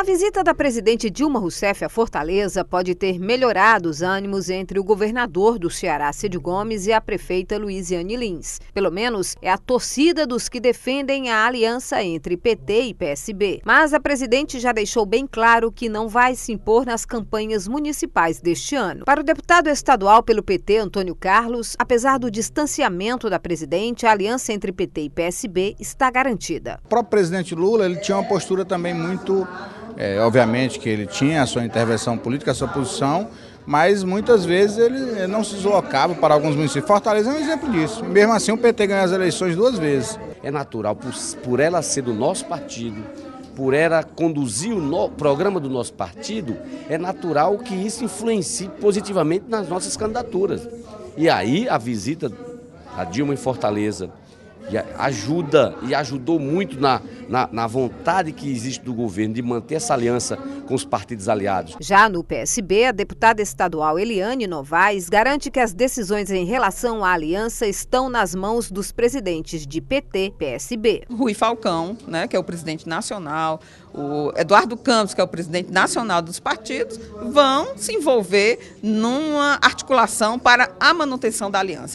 A visita da presidente Dilma Rousseff à Fortaleza pode ter melhorado os ânimos entre o governador do Ceará, Cid Gomes, e a prefeita Luiziane Lins. Pelo menos é a torcida dos que defendem a aliança entre PT e PSB. Mas a presidente já deixou bem claro que não vai se impor nas campanhas municipais deste ano. Para o deputado estadual pelo PT, Antônio Carlos, apesar do distanciamento da presidente, a aliança entre PT e PSB está garantida. O próprio presidente Lula ele tinha uma postura também muito é, obviamente que ele tinha a sua intervenção política, a sua posição, mas muitas vezes ele não se deslocava para alguns municípios. Fortaleza é um exemplo disso. Mesmo assim, o PT ganhou as eleições duas vezes. É natural, por, por ela ser do nosso partido, por ela conduzir o no, programa do nosso partido, é natural que isso influencie positivamente nas nossas candidaturas. E aí, a visita a Dilma em Fortaleza, ajuda e ajudou muito na, na, na, vontade que existe do governo de manter essa aliança com os partidos aliados. Já no PSB, a deputada estadual Eliane Novaes garante que as decisões em relação à aliança estão nas mãos dos presidentes de PT PSB. Rui Falcão, né, que é o presidente nacional, o Eduardo Campos, que é o presidente nacional dos partidos, vão se envolver numa articulação para a manutenção da aliança.